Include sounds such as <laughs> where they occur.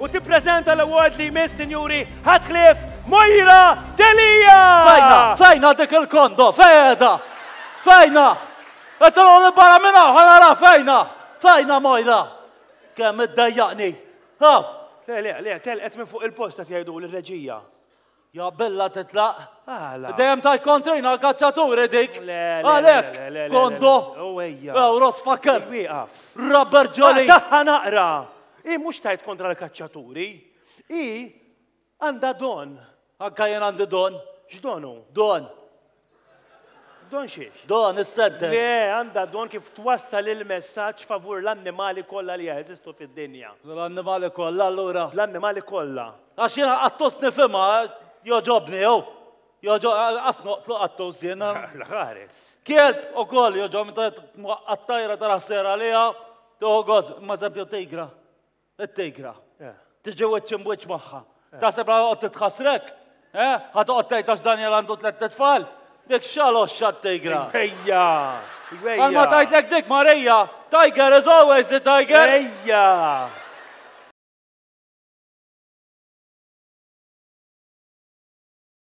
u tippreżenta l-award li jmiss sinjuri ħatħlif Mojra Delija! Fajna, fejna dik il-kondo, fejda! Fejna! Għetan e għon barra minna, għanara, fejna! Fajna Mojra! Kemm id-dajjaqni! Ha! Le, le, le, telqet minn fuq il-posta jgħidu l-reġija. Ja, bella titlaq. Dejem taj kontrina l-kacċaturi dik. Għalek, kondo. Ewros fakker. Rabber ġoli. Taħħa ah, naqra. I mux tajt kontra l-kacċaturi, i għanda don, għagħajan għanda don, x'donu? Don. Don xiex? Don, s sedda Le, għanda don kif twassal il-messagġ favur l-annimali kolla li jazistu fil dinja L-annimali kollha allura. L-annimali kolla. Għax jiena qattos nifhimha joġobni jow. Joġob għasno, tluq qattos jiena. <laughs> L-ħares. Kelb u koll, joġobni, għattajra tara sera li għaw, goż, ma' tigra. It-tigra. Tiġi weċċim weċ maħħa. Taħseb għu għod titħasrek. Għadu għod tajtax Daniel għandu tlet tfal. Dik xalox xat tigra. Ejja. Għalma tajtlek dik marija. Tiger is always the tiger. Ejja.